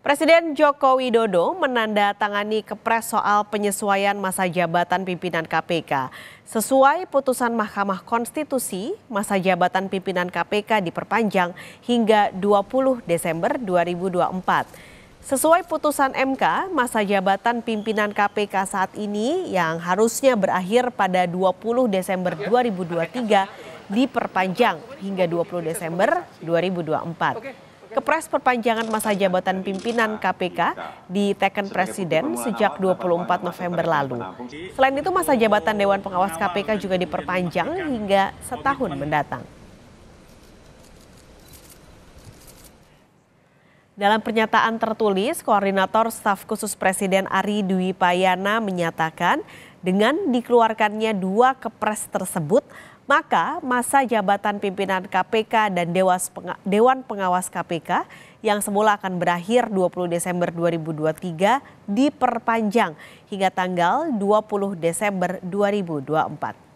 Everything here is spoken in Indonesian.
Presiden Joko Widodo menandatangani kepres soal penyesuaian masa jabatan pimpinan KPK. Sesuai putusan Mahkamah Konstitusi, masa jabatan pimpinan KPK diperpanjang hingga 20 Desember 2024. Sesuai putusan MK, masa jabatan pimpinan KPK saat ini yang harusnya berakhir pada 20 Desember 2023 diperpanjang hingga 20 Desember 2024. Kepres perpanjangan masa jabatan pimpinan KPK diteken Presiden sejak 24 November lalu. Selain itu masa jabatan Dewan Pengawas KPK juga diperpanjang hingga setahun mendatang. Dalam pernyataan tertulis, Koordinator Staf Khusus Presiden Ari Dwi Payana menyatakan dengan dikeluarkannya dua kepres tersebut, maka masa jabatan pimpinan KPK dan Dewan Pengawas KPK yang semula akan berakhir 20 Desember 2023 diperpanjang hingga tanggal 20 Desember 2024.